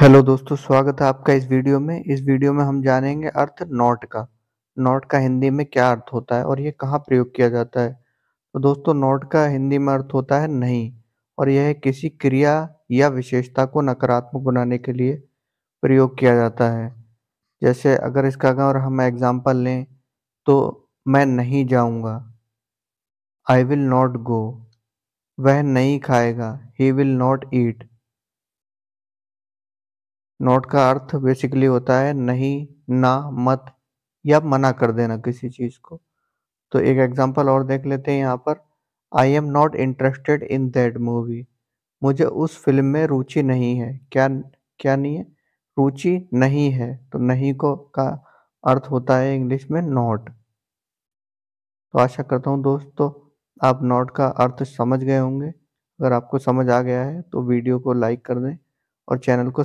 hello दोस्तों स्वागत है आपका इस वीडियो में इस वीडियो में हम जानेंगे अर्थ नॉट का नॉट का हिंदी में क्या अर्थ होता है और ये कहाँ प्रयोग किया जाता है तो दोस्तों नॉट का हिंदी में अर्थ होता है नहीं और यह किसी क्रिया या विशेषता को नकारात्मक बनाने के लिए प्रयोग किया जाता है जैसे अगर इसका अगर हम एग्जाम्पल लें तो मैं नहीं जाऊँगा आई विल नॉट गो वह नहीं खाएगा he will not eat not का अर्थ बेसिकली होता है नहीं ना मत या मना कर देना किसी चीज़ को तो एक एग्जांपल और देख लेते हैं यहाँ पर I am not interested in that movie मुझे उस फिल्म में रुचि नहीं है क्या क्या नहीं है रुचि नहीं है तो नहीं को का अर्थ होता है इंग्लिश में नॉट तो आशा करता हूँ दोस्तों आप नॉट का अर्थ समझ गए होंगे अगर आपको समझ आ गया है तो वीडियो को लाइक कर दें और चैनल को